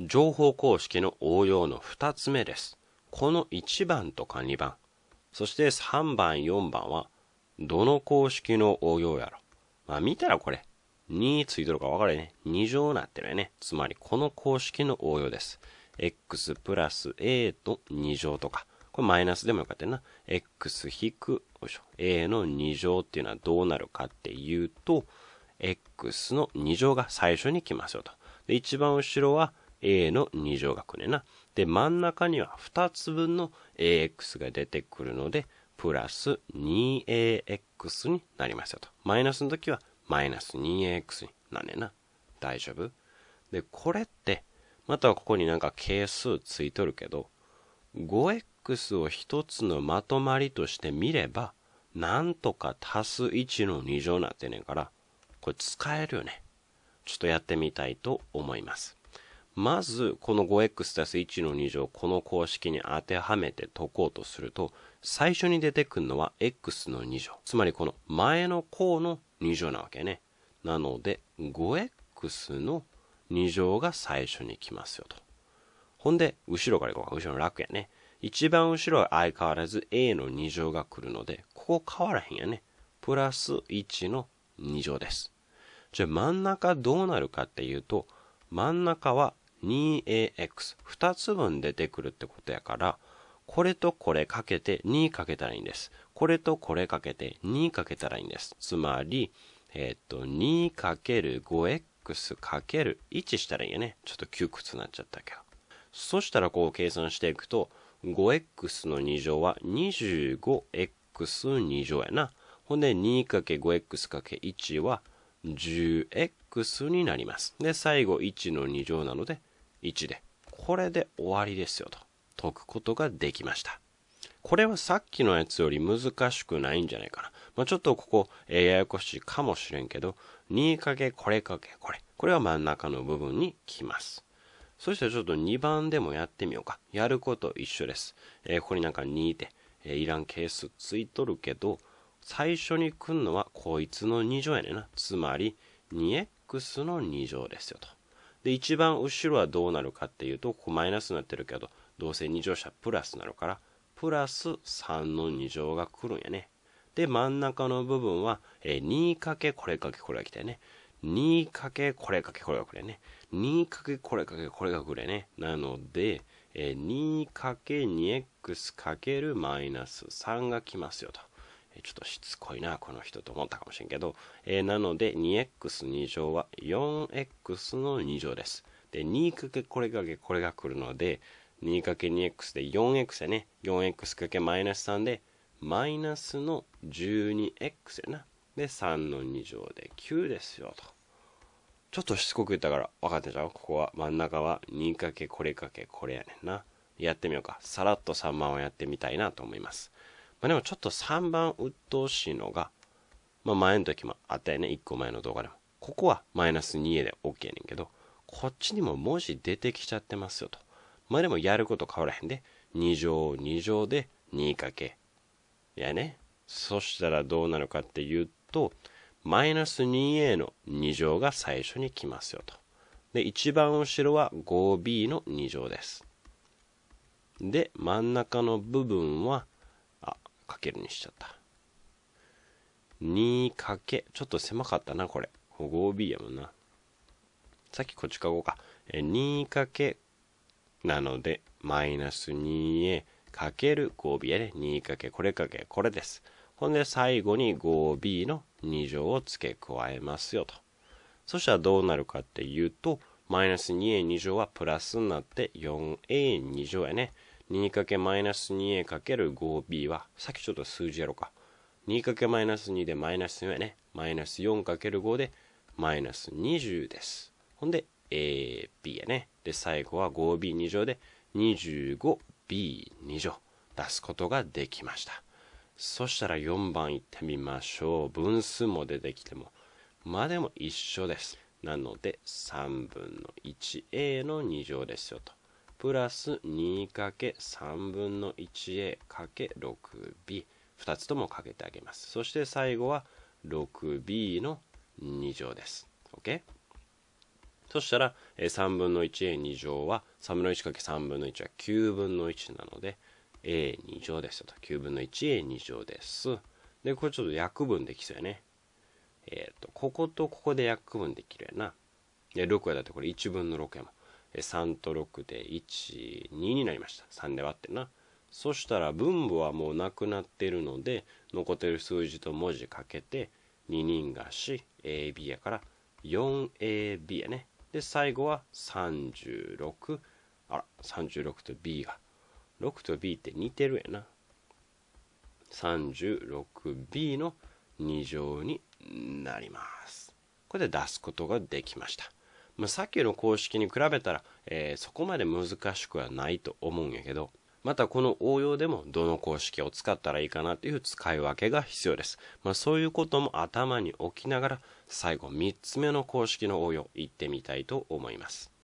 情報公式の応用の2つ目です。この1番とか2番、そして3番、4番は、どの公式の応用やろ。まあ見たらこれ、2ついとるか分かるよね。2乗になってるよね。つまりこの公式の応用です。x プラス a と2乗とか。これマイナスでもよかったよな。x 引く、よいしょ、a の2乗っていうのはどうなるかっていうと、x の2乗が最初に来ますよと。で、一番後ろは a の2乗がこれな。で、真ん中には2つ分の ax が出てくるので、プラス 2ax になりますよと。マイナスの時はマイナス 2ax になんねんな。大丈夫で、これって、またはここになんか係数ついとるけど、5x を一つのまとまりとして見れば、なんとか足す1の2乗なってねんから、これ使えるよね。ちょっとやってみたいと思います。まずこの 5x+1 たすの2乗この公式に当てはめて解こうとすると最初に出てくるのは x の2乗つまりこの前の項の2乗なわけねなので 5x の2乗が最初に来ますよとほんで後ろから行こうか後ろの楽やね一番後ろは相変わらず a の2乗が来るのでここ変わらへんやねプラス1の2乗ですじゃあ真ん中どうなるかっていうと真ん中は 2ax。2つ分出てくるってことやから、これとこれかけて2かけたらいいんです。これとこれかけて2かけたらいいんです。つまり、えー、っと、2×5x×1 したらいいよね。ちょっと窮屈になっちゃったけど。そしたらこう計算していくと、5x の2乗は 25x2 乗やな。ほんで 2×5x×1 は 10x になります。で、最後1の2乗なので1で、これで終わりですよと解くことができました。これはさっきのやつより難しくないんじゃないかな。まあ、ちょっとここ、えー、ややこしいかもしれんけど、2かけこれかけこれ。これは真ん中の部分に来ます。そしてちょっと2番でもやってみようか。やること一緒です。えー、ここになんか2で、えー、いらん係数ついとるけど、最初に来んのはこいつの2乗やねんな。つまり、2x の2乗ですよと。で、一番後ろはどうなるかっていうと、ここマイナスになってるけど、どうせ2乗車プラスなるから、プラス3の2乗が来るんやね。で、真ん中の部分は、えー、2かけこれかけこれが来よね。2かけこれかけこれが来れね。2かけこれかけこれが来れね。なので、えー、2×2x× マイナス3が来ますよと。ちょっとしつこいな、この人と思ったかもしれんけど、えー、なので 2x2 乗は 4x の2乗です。で、2 ×これかけこれが来るので、2×2x で 4x やね。4x かけマイナス3で、マイナスの 12x やな。で、3の2乗で9ですよ、と。ちょっとしつこく言ったから分かってんじゃんここは真ん中は 2× かけこれかけこれやねんな。やってみようか。さらっと3万をやってみたいなと思います。まあ、でもちょっと3番鬱陶しいのが、まあ、前の時もあったよね、1個前の動画でも。ここはマイナス2 a で OK ねんけど、こっちにも文字出てきちゃってますよと。まあ、でもやること変わらへんで、2乗2乗で 2× やね。そしたらどうなるかっていうと、マイナス 2a の2乗が最初に来ますよと。で、一番後ろは 5b の2乗です。で、真ん中の部分はかけるにしちゃった。2かけ、ちょっと狭かったな、これ。5B やもんな。さっきこっちかこうか。え2かけ、なので、マイナス 2a かける 5b やね。2かけ、これかけ、これです。ほんで、最後に 5b の2乗を付け加えますよと。そしたらどうなるかっていうと、マイナス 2a2 乗はプラスになって 4a2 乗やね。2かけマイナス 2a かける 5b は、さっきちょっと数字やろうか。2かけマイナス2でマイナス4やね。マイナス4かける5で、マイナス20です。ほんで、ab やね。で、最後は 5b2 乗で、25b2 乗。出すことができました。そしたら4番いってみましょう。分数も出てきても、まあ、でも一緒です。なので、3分の 1a の2乗ですよと。プラス 2×3 分の 1a×6b 2つともかけてあげますそして最後は 6b の2乗です OK? そしたら3分の 1a2 乗は3分の 1×3 分の1は9分の1なので a2 乗ですよと9分の 1a2 乗ですでこれちょっと約分できそうやねえっ、ー、とこことここで約分できるやなで6はだってこれ1分の6やもん3と6で12になりました3で割ってなそしたら分母はもうなくなってるので残ってる数字と文字かけて2人が 4AB やから 4AB やねで最後は36あら36と B が6と B って似てるやな 36B の2乗になりますこれで出すことができましたまあ、さっきの公式に比べたら、えー、そこまで難しくはないと思うんやけど、またこの応用でもどの公式を使ったらいいかなという使い分けが必要です。まあ、そういうことも頭に置きながら、最後3つ目の公式の応用、いってみたいと思います。